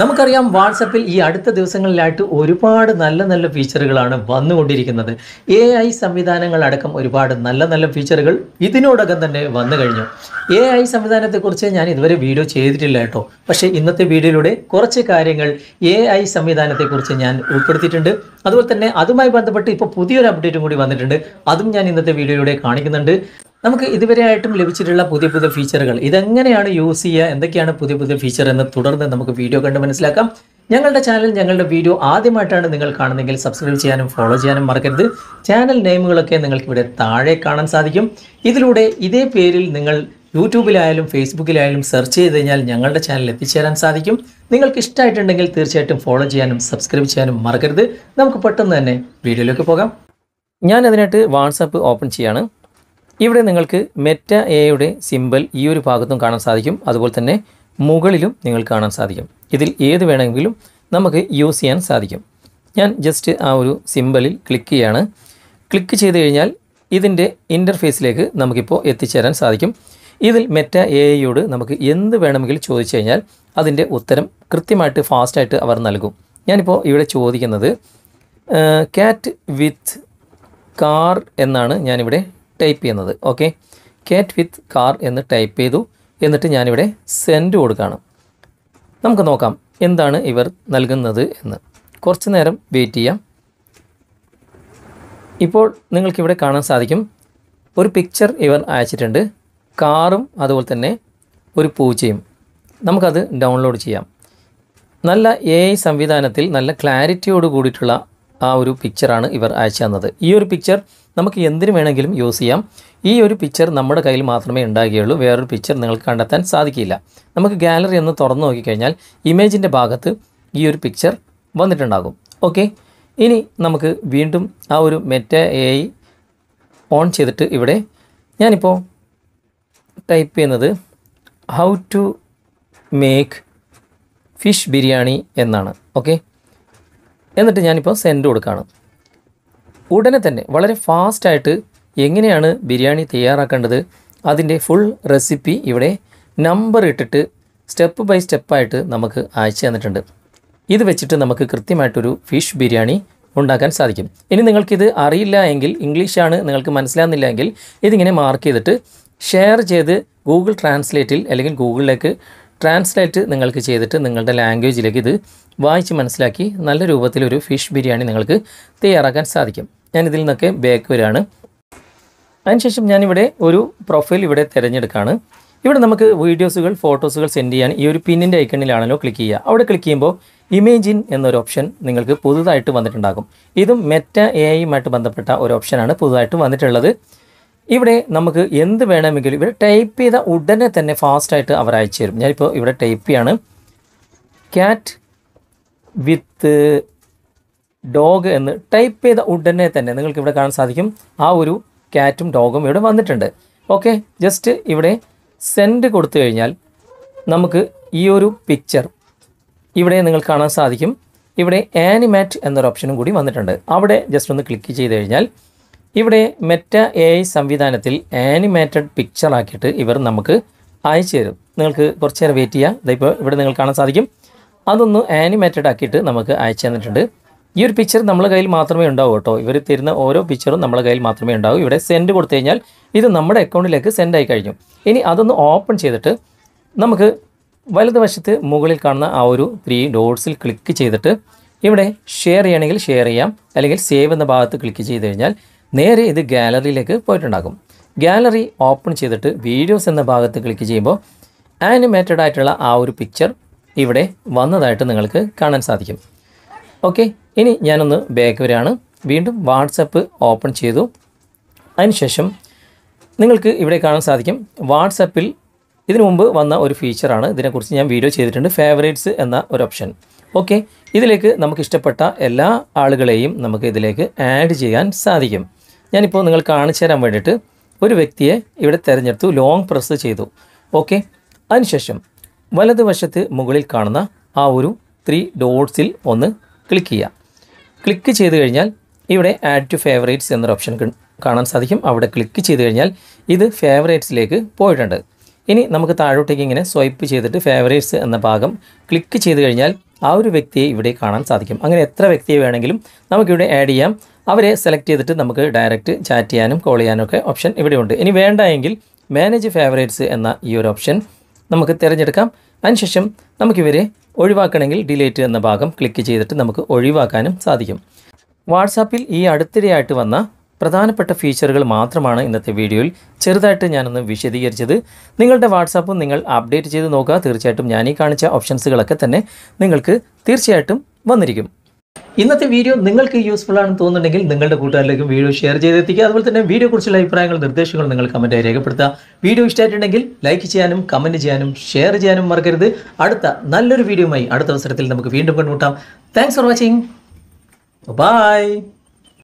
നമുക്കറിയാം വാട്സപ്പിൽ ഈ അടുത്ത ദിവസങ്ങളിലായിട്ട് ഒരുപാട് നല്ല നല്ല ഫീച്ചറുകളാണ് വന്നുകൊണ്ടിരിക്കുന്നത് എ ഐ സംവിധാനങ്ങൾ അടക്കം ഒരുപാട് നല്ല നല്ല ഫീച്ചറുകൾ ഇതിനോടകം തന്നെ വന്നു കഴിഞ്ഞു എ ഐ സംവിധാനത്തെക്കുറിച്ച് ഞാൻ ഇതുവരെ വീഡിയോ ചെയ്തിട്ടില്ല കേട്ടോ പക്ഷേ ഇന്നത്തെ വീഡിയോയിലൂടെ കുറച്ച് കാര്യങ്ങൾ എ ഐ സംവിധാനത്തെക്കുറിച്ച് ഞാൻ ഉൾപ്പെടുത്തിയിട്ടുണ്ട് അതുപോലെ തന്നെ അതുമായി ബന്ധപ്പെട്ട് ഇപ്പോൾ പുതിയൊരു അപ്ഡേറ്റും കൂടി വന്നിട്ടുണ്ട് അതും ഞാൻ ഇന്നത്തെ വീഡിയോയിലൂടെ കാണിക്കുന്നുണ്ട് നമുക്ക് ഇതുവരെയായിട്ടും ലഭിച്ചിട്ടുള്ള പുതിയ പുതിയ ഫീച്ചറുകൾ ഇതെങ്ങനെയാണ് യൂസ് ചെയ്യുക എന്തൊക്കെയാണ് പുതിയ പുതിയ ഫീച്ചർ എന്ന് തുടർന്ന് നമുക്ക് വീഡിയോ കണ്ട് മനസ്സിലാക്കാം ഞങ്ങളുടെ ചാനൽ ഞങ്ങളുടെ വീഡിയോ ആദ്യമായിട്ടാണ് നിങ്ങൾ കാണുന്നതെങ്കിൽ സബ്സ്ക്രൈബ് ചെയ്യാനും ഫോളോ ചെയ്യാനും മറക്കരുത് ചാനൽ നെയിമുകളൊക്കെ നിങ്ങൾക്ക് ഇവിടെ താഴെ കാണാൻ സാധിക്കും ഇതിലൂടെ ഇതേ പേരിൽ നിങ്ങൾ യൂട്യൂബിലായാലും ഫേസ്ബുക്കിലായാലും സെർച്ച് ചെയ്ത് കഴിഞ്ഞാൽ ഞങ്ങളുടെ ചാനൽ എത്തിച്ചേരാൻ സാധിക്കും നിങ്ങൾക്ക് ഇഷ്ടമായിട്ടുണ്ടെങ്കിൽ തീർച്ചയായിട്ടും ഫോളോ ചെയ്യാനും സബ്സ്ക്രൈബ് ചെയ്യാനും മറക്കരുത് നമുക്ക് പെട്ടെന്ന് തന്നെ വീഡിയോയിലേക്ക് പോകാം ഞാൻ വാട്സാപ്പ് ഓപ്പൺ ചെയ്യാണ് ഇവിടെ നിങ്ങൾക്ക് മെറ്റ എയുടെ സിമ്പിൾ ഈ ഒരു ഭാഗത്തും കാണാൻ സാധിക്കും അതുപോലെ തന്നെ മുകളിലും നിങ്ങൾക്ക് കാണാൻ സാധിക്കും ഇതിൽ ഏത് വേണമെങ്കിലും നമുക്ക് യൂസ് ചെയ്യാൻ സാധിക്കും ഞാൻ ജസ്റ്റ് ആ ഒരു സിമ്പിളിൽ ക്ലിക്ക് ചെയ്യാണ് ക്ലിക്ക് ചെയ്ത് കഴിഞ്ഞാൽ ഇതിൻ്റെ ഇൻ്റർഫേസിലേക്ക് നമുക്കിപ്പോൾ എത്തിച്ചേരാൻ സാധിക്കും ഇതിൽ മെറ്റ എ ഐയോട് നമുക്ക് എന്ത് വേണമെങ്കിലും ചോദിച്ചു കഴിഞ്ഞാൽ അതിൻ്റെ ഉത്തരം കൃത്യമായിട്ട് ഫാസ്റ്റായിട്ട് അവർ നൽകും ഞാനിപ്പോൾ ഇവിടെ ചോദിക്കുന്നത് കാറ്റ് വിത്ത് കാർ എന്നാണ് ഞാനിവിടെ ടൈപ്പ് ചെയ്യുന്നത് ഓക്കെ കാറ്റ് വിത്ത് കാർ എന്ന് ടൈപ്പ് ചെയ്തു എന്നിട്ട് ഞാനിവിടെ സെൻഡ് കൊടുക്കുകയാണ് നമുക്ക് നോക്കാം എന്താണ് ഇവർ നൽകുന്നത് എന്ന് കുറച്ച് നേരം വെയിറ്റ് ചെയ്യാം ഇപ്പോൾ നിങ്ങൾക്കിവിടെ കാണാൻ സാധിക്കും ഒരു പിക്ചർ ഇവർ അയച്ചിട്ടുണ്ട് കാറും അതുപോലെ തന്നെ ഒരു പൂച്ചയും നമുക്കത് ഡൗൺലോഡ് ചെയ്യാം നല്ല എ ഐ സംവിധാനത്തിൽ നല്ല ക്ലാരിറ്റിയോട് കൂടിയിട്ടുള്ള ആ ഒരു പിക്ചറാണ് ഇവർ അയച്ചു തന്നത് ഈ ഒരു പിക്ചർ നമുക്ക് എന്തിനു വേണമെങ്കിലും യൂസ് ചെയ്യാം ഈ ഒരു പിക്ചർ നമ്മുടെ കയ്യിൽ മാത്രമേ ഉണ്ടാകുകയുള്ളൂ വേറൊരു പിക്ചർ നിങ്ങൾക്ക് കണ്ടെത്താൻ സാധിക്കില്ല നമുക്ക് ഗാലറി ഒന്ന് തുറന്നു നോക്കിക്കഴിഞ്ഞാൽ ഇമേജിൻ്റെ ഭാഗത്ത് ഈ ഒരു പിക്ചർ വന്നിട്ടുണ്ടാകും ഓക്കെ ഇനി നമുക്ക് വീണ്ടും ആ ഒരു മെറ്റ എ ഓൺ ചെയ്തിട്ട് ഇവിടെ ഞാനിപ്പോൾ ടൈപ്പ് ചെയ്യുന്നത് how to make fish biryani എന്നാണ് ഓക്കെ എന്നിട്ട് ഞാനിപ്പോൾ സെൻഡ് കൊടുക്കുകയാണ് ഉടനെ തന്നെ വളരെ ഫാസ്റ്റായിട്ട് എങ്ങനെയാണ് ബിരിയാണി തയ്യാറാക്കേണ്ടത് അതിൻ്റെ ഫുൾ റെസിപ്പി ഇവിടെ നമ്പർ ഇട്ടിട്ട് സ്റ്റെപ്പ് ബൈ സ്റ്റെപ്പായിട്ട് നമുക്ക് അയച്ചു തന്നിട്ടുണ്ട് ഇത് വെച്ചിട്ട് നമുക്ക് കൃത്യമായിട്ടൊരു ഫിഷ് ബിരിയാണി ഉണ്ടാക്കാൻ സാധിക്കും ഇനി നിങ്ങൾക്കിത് അറിയില്ല എങ്കിൽ ഇംഗ്ലീഷാണ് നിങ്ങൾക്ക് മനസ്സിലാകുന്നില്ല എങ്കിൽ ഇതിങ്ങനെ മാർക്ക് ചെയ്തിട്ട് ഷെയർ ചെയ്ത് ഗൂഗിൾ ട്രാൻസ്ലേറ്റിൽ അല്ലെങ്കിൽ ഗൂഗിളിലേക്ക് ട്രാൻസ്ലേറ്റ് നിങ്ങൾക്ക് ചെയ്തിട്ട് നിങ്ങളുടെ ലാംഗ്വേജിലേക്ക് ഇത് വായിച്ച് മനസ്സിലാക്കി നല്ല രൂപത്തിലൊരു ഫിഷ് ബിരിയാണി നിങ്ങൾക്ക് തയ്യാറാക്കാൻ സാധിക്കും ഞാൻ ഇതിൽ നിന്നൊക്കെ ബേക്ക് വരികയാണ് അതിനുശേഷം ഞാനിവിടെ ഒരു പ്രൊഫൈൽ ഇവിടെ തിരഞ്ഞെടുക്കുകയാണ് ഇവിടെ നമുക്ക് വീഡിയോസുകൾ ഫോട്ടോസുകൾ സെൻഡ് ചെയ്യാൻ ഈ ഒരു പിന്നിൻ്റെ ഐക്കണിലാണല്ലോ ക്ലിക്ക് ചെയ്യുക അവിടെ ക്ലിക്ക് ചെയ്യുമ്പോൾ ഇമേജ് ഇൻ എന്നൊരു ഓപ്ഷൻ നിങ്ങൾക്ക് പുതുതായിട്ട് വന്നിട്ടുണ്ടാകും ഇതും മെറ്റ എ ഐയുമായിട്ട് ബന്ധപ്പെട്ട ഒരു ഓപ്ഷനാണ് പുതുതായിട്ട് വന്നിട്ടുള്ളത് ഇവിടെ നമുക്ക് എന്ത് വേണമെങ്കിലും ഇവിടെ ടൈപ്പ് ചെയ്ത ഉടനെ തന്നെ ഫാസ്റ്റായിട്ട് അവർ അയച്ചു തരും ഞാനിപ്പോൾ ഇവിടെ ടൈപ്പ് ചെയ്യാണ് ക്യാറ്റ് വിത്ത് ഡോഗ് എന്ന് ടൈപ്പ് ചെയ്ത ഉടനെ തന്നെ നിങ്ങൾക്ക് ഇവിടെ കാണാൻ സാധിക്കും ആ ഒരു ക്യാറ്റും ഡോഗും ഇവിടെ വന്നിട്ടുണ്ട് ഓക്കെ ജസ്റ്റ് ഇവിടെ സെൻഡ് കൊടുത്തു കഴിഞ്ഞാൽ നമുക്ക് ഈ ഒരു പിക്ചർ ഇവിടെ നിങ്ങൾക്ക് കാണാൻ സാധിക്കും ഇവിടെ ആനിമാറ്റ് എന്നൊരു ഓപ്ഷനും കൂടി വന്നിട്ടുണ്ട് അവിടെ ജസ്റ്റ് ഒന്ന് ക്ലിക്ക് ചെയ്ത് കഴിഞ്ഞാൽ ഇവിടെ മെറ്റ എ ഐ സംവിധാനത്തിൽ ആനിമേറ്റഡ് പിക്ചർ ആക്കിയിട്ട് ഇവർ നമുക്ക് അയച്ചു തരും നിങ്ങൾക്ക് കുറച്ചു നേരം വെയിറ്റ് ചെയ്യാം ഇതിപ്പോൾ ഇവിടെ നിങ്ങൾക്ക് കാണാൻ സാധിക്കും അതൊന്ന് ആനിമേറ്റഡ് ആക്കിയിട്ട് നമുക്ക് അയച്ചു തന്നിട്ടുണ്ട് ഈ ഒരു പിക്ചർ നമ്മളെ കയ്യിൽ മാത്രമേ ഉണ്ടാവൂ കേട്ടോ ഇവർ തരുന്ന ഓരോ പിക്ചറും നമ്മളെ കയ്യിൽ മാത്രമേ ഉണ്ടാവൂ ഇവിടെ സെൻഡ് കൊടുത്തു കഴിഞ്ഞാൽ ഇത് നമ്മുടെ അക്കൗണ്ടിലേക്ക് സെൻഡ് ആയി കഴിഞ്ഞു ഇനി അതൊന്ന് ഓപ്പൺ ചെയ്തിട്ട് നമുക്ക് വലതുവശത്ത് മുകളിൽ കാണുന്ന ആ ഒരു ത്രീ ഡോട്ട്സിൽ ക്ലിക്ക് ചെയ്തിട്ട് ഇവിടെ ഷെയർ ചെയ്യണമെങ്കിൽ ഷെയർ ചെയ്യാം അല്ലെങ്കിൽ സേവ് എന്ന ഭാഗത്ത് ക്ലിക്ക് ചെയ്ത് കഴിഞ്ഞാൽ നേരെ ഇത് ഗാലറിയിലേക്ക് പോയിട്ടുണ്ടാകും ഗാലറി ഓപ്പൺ ചെയ്തിട്ട് വീഡിയോസ് എന്ന ഭാഗത്ത് ക്ലിക്ക് ചെയ്യുമ്പോൾ ആനിമേറ്റഡ് ആയിട്ടുള്ള ആ ഒരു പിക്ചർ ഇവിടെ വന്നതായിട്ട് നിങ്ങൾക്ക് കാണാൻ സാധിക്കും ഓക്കെ ഇനി ഞാനൊന്ന് ബാക്ക് വരികയാണ് വീണ്ടും വാട്സപ്പ് ഓപ്പൺ ചെയ്തു അതിനുശേഷം നിങ്ങൾക്ക് ഇവിടെ കാണാൻ സാധിക്കും വാട്സപ്പിൽ ഇതിനു മുമ്പ് വന്ന ഒരു ഫീച്ചറാണ് ഇതിനെക്കുറിച്ച് ഞാൻ വീഡിയോ ചെയ്തിട്ടുണ്ട് ഫേവറേറ്റ്സ് എന്ന ഒരു ഓപ്ഷൻ ഓക്കെ ഇതിലേക്ക് നമുക്ക് ഇഷ്ടപ്പെട്ട എല്ലാ ആളുകളെയും നമുക്ക് ഇതിലേക്ക് ആഡ് ചെയ്യാൻ സാധിക്കും ഞാനിപ്പോൾ നിങ്ങൾ കാണിച്ചു തരാൻ വേണ്ടിയിട്ട് ഒരു വ്യക്തിയെ ഇവിടെ തിരഞ്ഞെടുത്തു ലോങ് പ്രസ് ചെയ്തു ഓക്കെ അതിനുശേഷം വലതുവശത്ത് മുകളിൽ കാണുന്ന ആ ഒരു ത്രീ ഡോട്ട്സിൽ ഒന്ന് ക്ലിക്ക് ചെയ്യുക ക്ലിക്ക് ചെയ്ത് കഴിഞ്ഞാൽ ഇവിടെ ആഡ് ടു ഫേവറേറ്റ്സ് എന്നൊരു ഓപ്ഷൻ കാണാൻ സാധിക്കും അവിടെ ക്ലിക്ക് ചെയ്ത് കഴിഞ്ഞാൽ ഇത് ഫേവറേറ്റ്സിലേക്ക് പോയിട്ടുണ്ട് ഇനി നമുക്ക് താഴോട്ടേക്ക് ഇങ്ങനെ സ്വൈപ്പ് ചെയ്തിട്ട് ഫേവറേറ്റ്സ് എന്ന ഭാഗം ക്ലിക്ക് ചെയ്ത് കഴിഞ്ഞാൽ ആ ഒരു വ്യക്തിയെ ഇവിടെ കാണാൻ സാധിക്കും അങ്ങനെ എത്ര വ്യക്തിയെ വേണമെങ്കിലും നമുക്കിവിടെ ആഡ് ചെയ്യാം അവരെ സെലക്ട് ചെയ്തിട്ട് നമുക്ക് ഡയറക്റ്റ് ചാറ്റ് ചെയ്യാനും കോൾ ചെയ്യാനും ഒക്കെ ഓപ്ഷൻ ഇവിടെയുണ്ട് ഇനി വേണ്ട എങ്കിൽ മാനേജ് ഫേവറേറ്റ്സ് എന്ന ഈ ഒരു ഓപ്ഷൻ നമുക്ക് തിരഞ്ഞെടുക്കാം അതിനുശേഷം നമുക്കിവരെ ഒഴിവാക്കണമെങ്കിൽ ഡിലേറ്റ് എന്ന ഭാഗം ക്ലിക്ക് ചെയ്തിട്ട് നമുക്ക് ഒഴിവാക്കാനും സാധിക്കും വാട്സാപ്പിൽ ഈ അടുത്തിടെയായിട്ട് വന്ന പ്രധാനപ്പെട്ട ഫീച്ചറുകൾ മാത്രമാണ് ഇന്നത്തെ വീഡിയോയിൽ ചെറുതായിട്ട് ഞാനൊന്ന് വിശദീകരിച്ചത് നിങ്ങളുടെ വാട്സാപ്പും നിങ്ങൾ അപ്ഡേറ്റ് ചെയ്ത് നോക്കുക തീർച്ചയായിട്ടും ഞാൻ ഈ കാണിച്ച ഓപ്ഷൻസുകളൊക്കെ തന്നെ നിങ്ങൾക്ക് തീർച്ചയായിട്ടും വന്നിരിക്കും ഇന്നത്തെ വീഡിയോ നിങ്ങൾക്ക് യൂസ്ഫുൾ ആണെന്ന് തോന്നുന്നുണ്ടെങ്കിൽ നിങ്ങളുടെ കൂട്ടുകാരിലേക്ക് വീഡിയോ ഷെയർ ചെയ്തെത്തിക്കുക അതുപോലെ തന്നെ വീഡിയോ കുറിച്ചുള്ള അഭിപ്രായങ്ങൾ നിർദ്ദേശങ്ങൾ നിങ്ങൾ കമൻറ്റായി രേഖപ്പെടുത്തുക വീഡിയോ ഇഷ്ടമായിട്ടുണ്ടെങ്കിൽ ലൈക്ക് ചെയ്യാനും കമൻറ്റ് ചെയ്യാനും ഷെയർ ചെയ്യാനും മറക്കരുത് അടുത്ത നല്ലൊരു വീഡിയോയുമായി അടുത്ത അവസരത്തിൽ നമുക്ക് വീണ്ടും കണ്ടുമുട്ടാം താങ്ക്സ് ഫോർ വാച്ചിങ് ബൈ